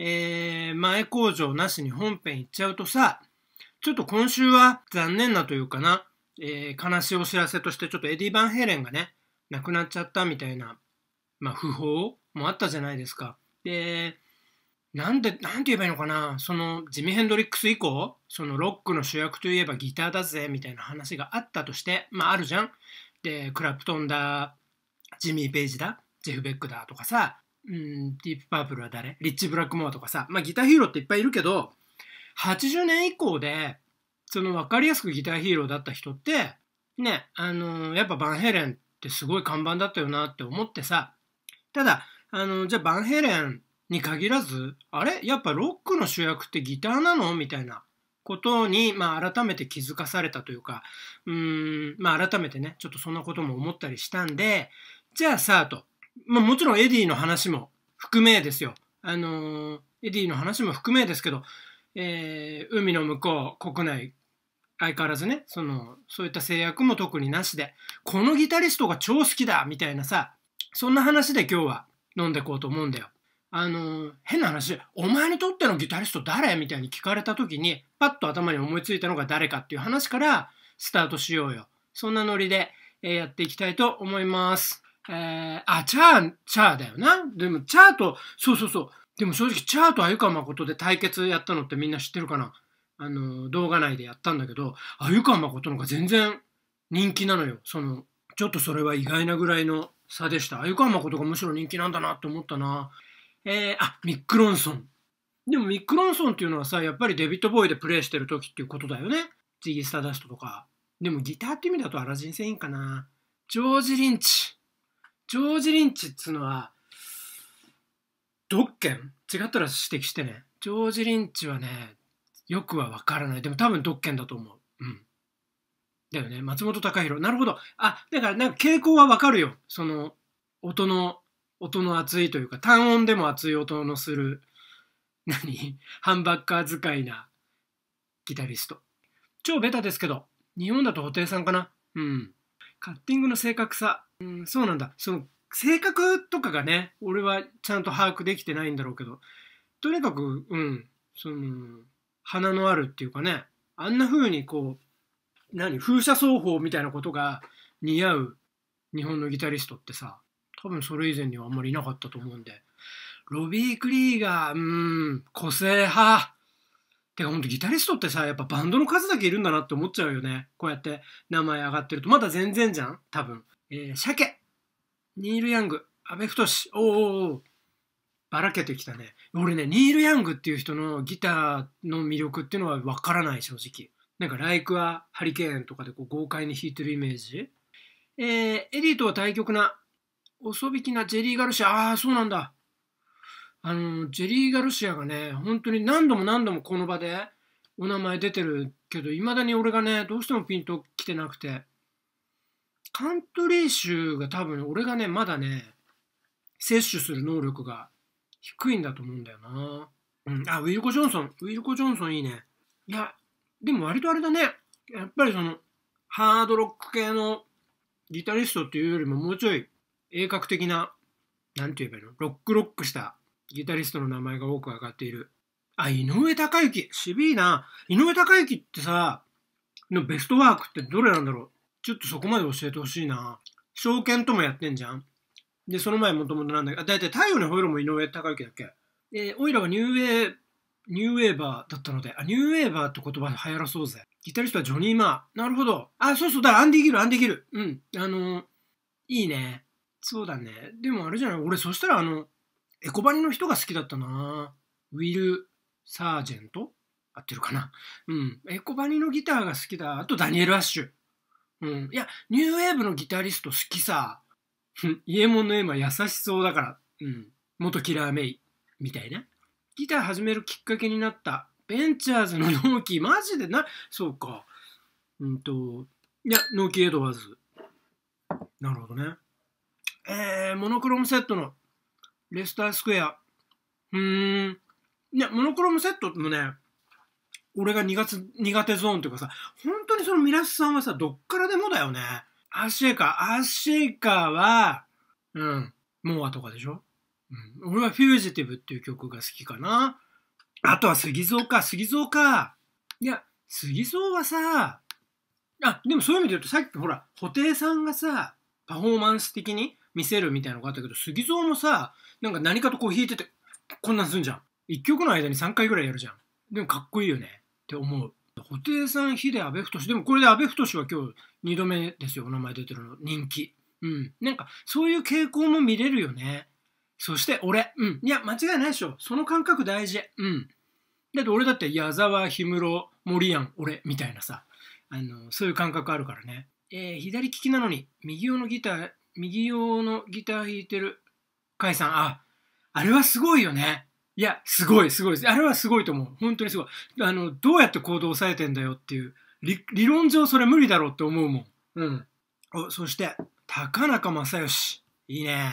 えー、前工場なしに本編行っちゃうとさ、ちょっと今週は残念なというかな、えー、悲しいお知らせとしてちょっとエディ・バンヘイレンがね、亡くなっちゃったみたいな、まあ、不法もあったじゃないですか。で、なんで、なんて言えばいいのかな、そのジミ・ヘンドリックス以降、そのロックの主役といえばギターだぜみたいな話があったとして、まああるじゃん。で、クラプトンだ、ジミー・ペイジだ、ジェフ・ベックだとかさ、うん、ディープパープルは誰リッチ・ブラックモアとかさ、まあギターヒーローっていっぱいいるけど、80年以降で、その分かりやすくギターヒーローだった人って、ね、あのー、やっぱバンヘレンってすごい看板だったよなって思ってさ、ただ、あのじゃあバンヘレンに限らず、あれやっぱロックの主役ってギターなのみたいなことに、まあ、改めて気づかされたというか、うん、まあ、改めてね、ちょっとそんなことも思ったりしたんで、じゃあさ、と、まあ、もちろんエディの話も含めですよ。あのー、エディの話も含めですけど、えー、海の向こう、国内、相変わらずね、その、そういった制約も特になしで、このギタリストが超好きだみたいなさ、そんな話で今日は飲んでこうと思うんだよ。あのー、変な話、お前にとってのギタリスト誰みたいに聞かれた時に、パッと頭に思いついたのが誰かっていう話からスタートしようよ。そんなノリで、えー、やっていきたいと思います。えー、あ、チャー、チャーだよな。でも、チャーと、そうそうそう。でも正直、チャーと鮎川誠で対決やったのってみんな知ってるかなあの、動画内でやったんだけど、鮎川誠の方が全然人気なのよ。その、ちょっとそれは意外なぐらいの差でした。鮎川誠がむしろ人気なんだなって思ったな。えー、あ、ミック・ロンソン。でもミック・ロンソンっていうのはさ、やっぱりデビットボーイでプレイしてる時っていうことだよね。ジギスタダストとか。でもギターって意味だとアラジン戦いいかな。ジョージ・リンチ。ジョージ・リンチっつうのは、ケン違ったら指摘してね。ジョージ・リンチはね、よくはわからない。でも多分ケンだと思う。うん。だよね。松本隆弘。なるほど。あ、だからなんか傾向はわかるよ。その、音の、音の厚いというか、単音でも厚い音のする、何ハンバッカー使いなギタリスト。超ベタですけど、日本だと布袋さんかなうん。カッティングの正確さ。うん、そうなんだ。その性格とかがね、俺はちゃんと把握できてないんだろうけど、とにかく、うん、その、花のあるっていうかね、あんな風にこう、何、風車奏法みたいなことが似合う日本のギタリストってさ、多分それ以前にはあんまりいなかったと思うんで、ロビー・クリーガーうん、個性派。てかほんとギタリストってさ、やっぱバンドの数だけいるんだなって思っちゃうよね。こうやって名前上がってると。まだ全然じゃん多分。えー、鮭、ニール・ヤング、阿部太志、おおおばらけてきたね。俺ね、ニール・ヤングっていう人のギターの魅力っていうのはわからない、正直。なんか、ライクはハリケーンとかでこう豪快に弾いてるイメージ。えー、エディとは対極な、遅引きなジェリー・ガルシア。ああ、そうなんだ。あの、ジェリー・ガルシアがね、本当に何度も何度もこの場でお名前出てるけど、いまだに俺がね、どうしてもピンと来てなくて。カントリー州が多分俺がね、まだね、摂取する能力が低いんだと思うんだよな。うん。あ、ウィルコ・ジョンソン。ウィルコ・ジョンソンいいね。いや、でも割とあれだね。やっぱりその、ハードロック系のギタリストっていうよりももうちょい鋭角的な、なんて言えばいいのロックロックしたギタリストの名前が多く上がっている。あ、井上隆之。渋いな。井上隆之ってさ、のベストワークってどれなんだろうちょっとそこまで教えてほしいな。証券ともやってんじゃん。で、その前もともとなんだけど、だいたい太陽のホイールも井上隆之だっけで、オイラはニューウェー、ニューウェーバーだったので、あ、ニューウェーバーって言葉流行らそうぜ。ギタリストはジョニー・マー。なるほど。あ、そうそう、だ、アンディ・ギル、アンディ・ギル。うん。あのー、いいね。そうだね。でもあれじゃない、俺、そしたらあの、エコバニの人が好きだったなウィル・サージェント合ってるかなうん。エコバニのギターが好きだ。あと、ダニエル・アッシュ。うん。いや、ニューウェーブのギタリスト好きさ。イエモンのエマ優しそうだから。うん。元キラーメイ。みたいな。ギター始めるきっかけになった。ベンチャーズの納期。マジでな、そうか。うんと、いや、納期エドワーズ。なるほどね。えー、モノクロムセットのレスタースクエア。うーん。いや、モノクロムセットもね、俺が苦手、苦手ゾーンというかさ、本当にそのミラスさんはさ、どっからでもだよね。アシェカ、アシェカは、うん、モアとかでしょ、うん、俺はフュージティブっていう曲が好きかな。あとは杉蔵か、杉蔵か。いや、杉蔵はさ、あ、でもそういう意味で言うとさっきほら、布袋さんがさ、パフォーマンス的に見せるみたいなのがあったけど、杉蔵もさ、なんか何かとこう弾いてて、こんなんすんじゃん。一曲の間に3回ぐらいやるじゃん。でもかっこいいよね。って思う。布袋さん、ヒデ、阿部太でもこれで阿部太は今日2度目ですよ、お名前出てるの。人気。うん。なんか、そういう傾向も見れるよね。そして俺。うん。いや、間違いないでしょ。その感覚大事。うん。だって俺だって矢沢、氷室、森庵、俺みたいなさ。あの、そういう感覚あるからね。えー、左利きなのに、右用のギター、右用のギター弾いてる甲斐さん。あ、あれはすごいよね。いや、すごい、すごいです。あれはすごいと思う。本当にすごい。あの、どうやって行動を抑えてんだよっていう。理論上それ無理だろうって思うもん。うん。お、そして、高中正義。いいね。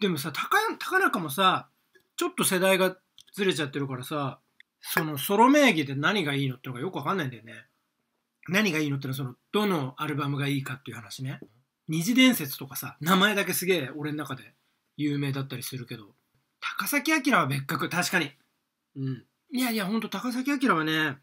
でもさ、高、高中もさ、ちょっと世代がずれちゃってるからさ、そのソロ名義で何がいいのってのがよくわかんないんだよね。何がいいのってのはその、どのアルバムがいいかっていう話ね。二次伝説とかさ、名前だけすげえ俺の中で有名だったりするけど、高崎明は別格、確かに。うん。いやいや、ほんと高崎明はね、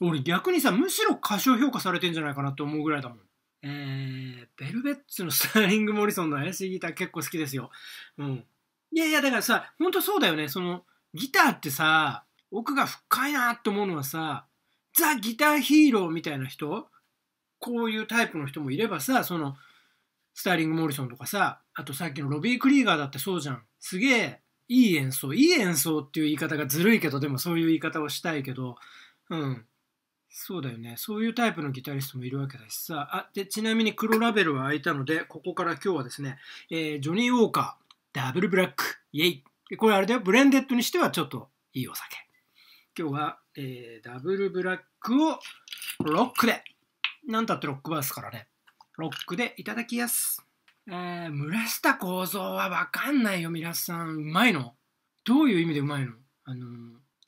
俺逆にさ、むしろ過小評価されてんじゃないかなって思うぐらいだもん。えー、ベルベッツのスターリング・モリソンの怪しいギター結構好きですよ。うん。いやいや、だからさ、ほんとそうだよね。その、ギターってさ、奥が深いなって思うのはさ、ザ・ギターヒーローみたいな人こういうタイプの人もいればさ、その、スターリング・モリソンとかさ、あとさっきのロビー・クリーガーだってそうじゃん。すげえいい演奏いい演奏っていう言い方がずるいけどでもそういう言い方をしたいけどうんそうだよねそういうタイプのギタリストもいるわけだしさあでちなみに黒ラベルは開いたのでここから今日はですね、えー、ジョニー・ウォーカーダブルブラックイェイこれあれだよブレンデッドにしてはちょっといいお酒今日は、えー、ダブルブラックをロックでなんたってロックバースからねロックでいただきやすえー、村下構造はわかんないよ、皆さん。うまいのどういう意味でうまいのあのー、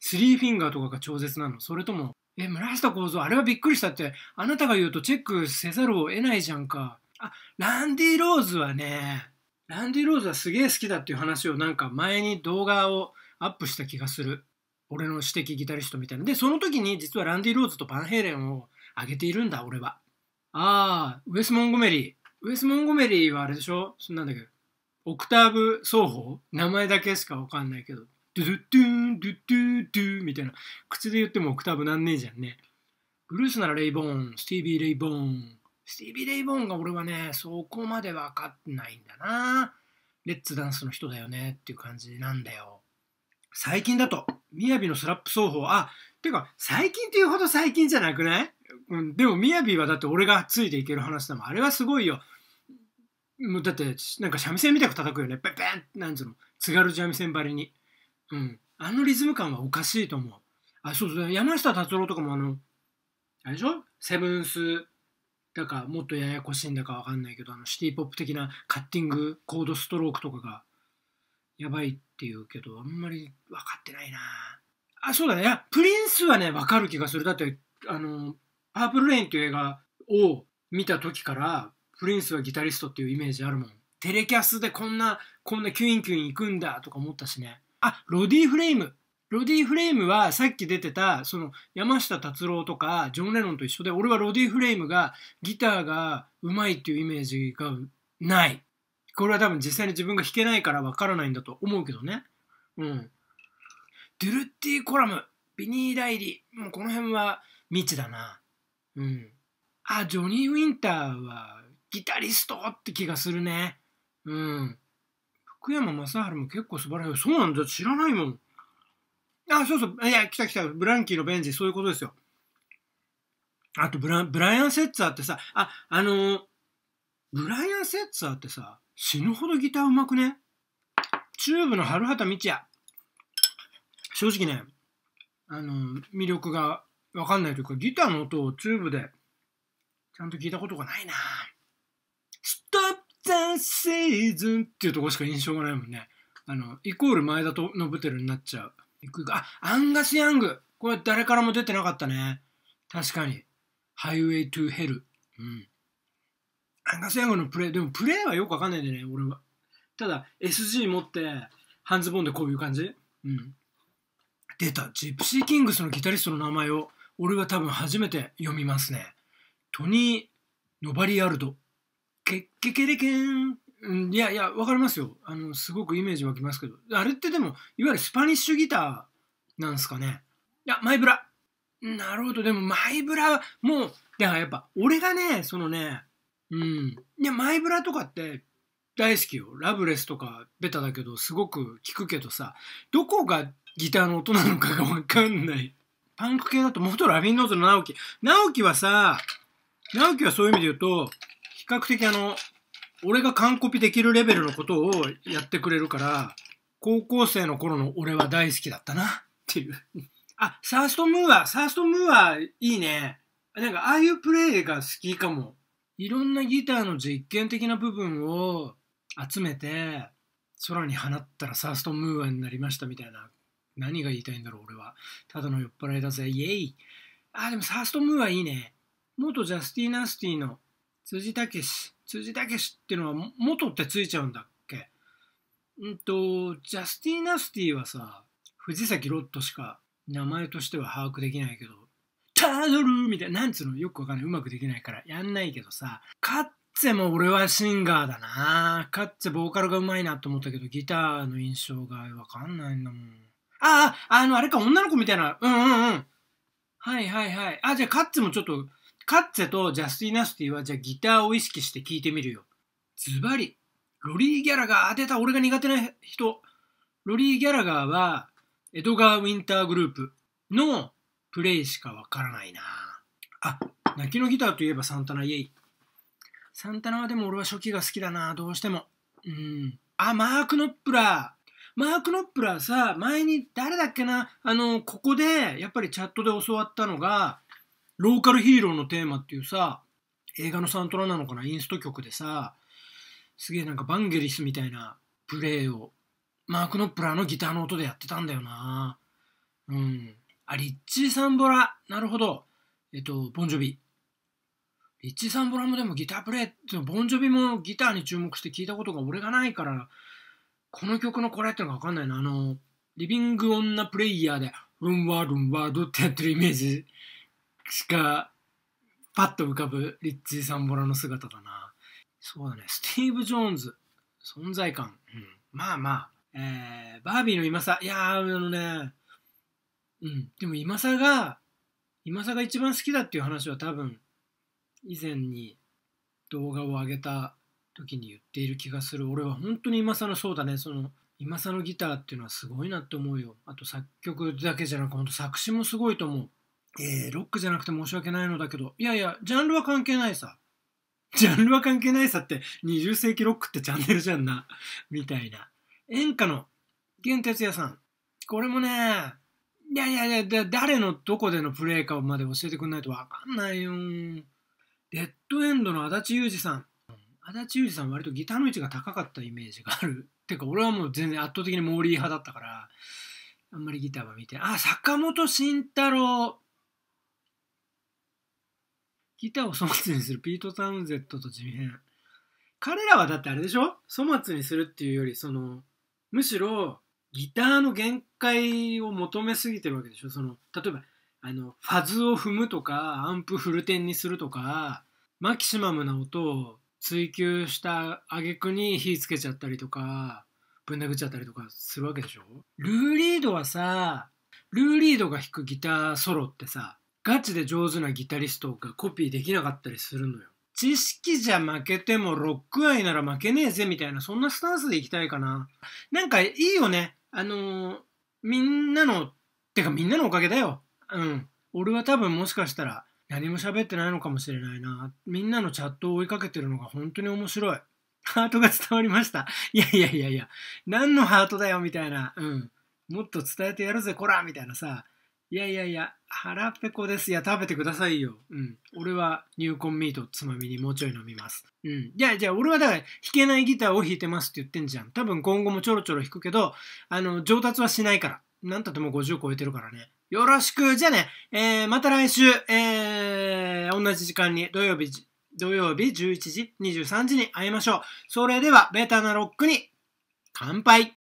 スリーフィンガーとかが超絶なのそれとも、え、村下構造、あれはびっくりしたって、あなたが言うとチェックせざるを得ないじゃんか。あ、ランディ・ローズはね、ランディ・ローズはすげえ好きだっていう話をなんか前に動画をアップした気がする。俺の指摘ギタリストみたいな。で、その時に実はランディ・ローズとバンヘイレンを上げているんだ、俺は。ああ、ウェス・モンゴメリー。ウェス・モンゴメリーはあれでしょそんなんだけど、オクターブ奏法名前だけしかわかんないけど、ドゥドゥドゥン、ドゥドゥドゥみたいな。口で言ってもオクターブなんねえじゃんね。ブルースならレイボーン、スティービー・レイボーン。スティービー・レイボーンが俺はね、そこまでわかってないんだな。レッツダンスの人だよねっていう感じなんだよ。最近だと、みやびのスラップ奏法、あ、てか、最近っていうほど最近じゃなくないうん、でも、みやびはだって俺がついていける話だもん。あれはすごいよ。もうだって、なんか三味線みたく叩くよね。ペンバンなんつうの。津軽三味線ばりに。うん。あのリズム感はおかしいと思う。あ、そうそう。山下達郎とかもあの、あれでしょセブンスだか、もっとややこしいんだかわかんないけど、あのシティポップ的なカッティング、コードストロークとかがやばいっていうけど、あんまり分かってないなあ、そうだね。いや、プリンスはね、分かる気がする。だって、あの、パープルレインっていう映画を見た時からプリンスはギタリストっていうイメージあるもんテレキャスでこんなこんなキュインキュイン行くんだとか思ったしねあロディ・フレイムロディ・フレイムはさっき出てたその山下達郎とかジョン・レノンと一緒で俺はロディ・フレイムがギターがうまいっていうイメージがないこれは多分実際に自分が弾けないからわからないんだと思うけどねうんドゥルッティ・コラムビニー・ライリーもうこの辺は未知だなうん。あ、ジョニー・ウィンターはギタリストって気がするね。うん。福山雅治も結構素晴らしい。そうなんだ。知らないもん。あ、そうそう。いや、来た来た。ブランキーのベンジ、そういうことですよ。あとブラ、ブライアン・セッツァーってさ、あ、あのー、ブライアン・セッツァーってさ、死ぬほどギターうまくねチューブの春畑道也。正直ね、あのー、魅力がわかんないというか、ギターの音をチューブでちゃんと聞いたことがないな Stop the season っていうとこしか印象がないもんね。あの、イコール前田とノブテルになっちゃう。あ、アンガス・ヤングこれ誰からも出てなかったね。確かに。ハイウェイ・トゥ・ヘル。うん。アンガス・ヤングのプレイ、でもプレイはよくわかんないんだよね、俺は。ただ、SG 持って、半ズボンでこういう感じうん。出た。ジプシー・キングスのギタリストの名前を俺は多分初めて読みますね。トニー・ノバリアルド。ケッケケレケン。いやいや、わかりますよ。あの、すごくイメージ湧きますけど。あれってでも、いわゆるスパニッシュギターなんですかね。いや、マイブラ。なるほど。でも、マイブラは、もう、だからやっぱ、俺がね、そのね、うん。いや、マイブラとかって、大好きよ。ラブレスとかベタだけど、すごく聞くけどさ、どこがギターの音なのかがわかんないパンク系だと元ラビンノーズの直樹。直樹はさ、直樹はそういう意味で言うと、比較的あの、俺が完コピできるレベルのことをやってくれるから、高校生の頃の俺は大好きだったなっていう。あ、サーストムーア、サーストムーアいいね。なんかああいうプレイが好きかも。いろんなギターの実験的な部分を集めて、空に放ったらサーストムーアになりましたみたいな何が言いたいんだろう、俺は。ただの酔っ払いだぜ。イェイ。あ、でもサーストムーはいいね。元ジャスティーナスティの辻武史。辻武史ってのは元ってついちゃうんだっけうんと、ジャスティーナスティはさ、藤崎ロットしか名前としては把握できないけど、タドルみたいな、なんつうのよくわかんない。うまくできないからやんないけどさ、カッツェも俺はシンガーだなカッツェボーカルがうまいなと思ったけど、ギターの印象がわかんないんだもん。ああ、あの、あれか、女の子みたいな。うんうんうん。はいはいはい。あ、じゃあカッツもちょっと、カッツェとジャスティナスティは、じゃあギターを意識して聴いてみるよ。ズバリ。ロリー・ギャラガー当てた俺が苦手な人。ロリー・ギャラガーは、エドガー・ウィンターグループのプレイしかわからないなあ、泣きのギターといえばサンタナ・イエイ。サンタナはでも俺は初期が好きだなどうしても。うん。あ、マーク・ノップラー。マーク・ノップラーさ、前に誰だっけな、あの、ここでやっぱりチャットで教わったのが、ローカルヒーローのテーマっていうさ、映画のサントラなのかな、インスト曲でさ、すげえなんかバンゲリスみたいなプレイを、マーク・ノップラーのギターの音でやってたんだよな。うん。あ、リッチー・サンボラ。なるほど。えっと、ボンジョビ。リッチー・サンボラもでもギタープレイってボンジョビもギターに注目して聞いたことが俺がないから、この曲のこれってのがわかんないな。あの、リビング・女プレイヤーで、ルンワールンワードってやってるイメージしか、パッと浮かぶリッチー・サンボラの姿だな。そうだね、スティーブ・ジョーンズ、存在感。うん、まあまあ、えー、バービーの今さ、いやあのね、うん、でも今さが、今さが一番好きだっていう話は多分、以前に動画を上げた時に言っている気がする俺は本当に今更そうだねその今更ギターっていうのはすごいなって思うよあと作曲だけじゃなく本当作詞もすごいと思うえー、ロックじゃなくて申し訳ないのだけどいやいやジャンルは関係ないさジャンルは関係ないさって20世紀ロックってチャンネルじゃんなみたいな演歌の玄哲也さんこれもねいやいやいや誰のどこでのプレイかまで教えてくんないとわかんないよデッドエンドの足立裕二さん足立裕二さん割とギターの位置が高かったイメージがある。てか俺はもう全然圧倒的にモーリー派だったから、あんまりギターは見て。あ、坂本慎太郎。ギターを粗末にするピート・タウンゼットとジミヘン。彼らはだってあれでしょ粗末にするっていうより、その、むしろギターの限界を求めすぎてるわけでしょその、例えば、あの、ファズを踏むとか、アンプフルテンにするとか、マキシマムな音を追求した挙句に火つけちゃったりとかぶん殴っちゃったりとかするわけでしょルーリードはさルーリードが弾くギターソロってさガチで上手なギタリストがコピーできなかったりするのよ知識じゃ負けてもロック愛なら負けねえぜみたいなそんなスタンスでいきたいかななんかいいよねあのー、みんなのってかみんなのおかげだようん俺は多分もしかしたら何も喋ってないのかもしれないな。みんなのチャットを追いかけてるのが本当に面白い。ハートが伝わりました。いやいやいやいや、何のハートだよみたいな。うん。もっと伝えてやるぜ、こらみたいなさ。いやいやいや、腹ペコです。いや、食べてくださいよ。うん。俺は入魂ミートつまみにもうちょい飲みます。うん。じゃあ、じゃあ、俺はだから弾けないギターを弾いてますって言ってんじゃん。多分今後もちょろちょろ弾くけど、あの、上達はしないから。なんたってもう50超えてるからね。よろしく。じゃあね、えー、また来週、えー、同じ時間に土曜日、土曜日11時、23時に会いましょう。それでは、ベータなロックに乾杯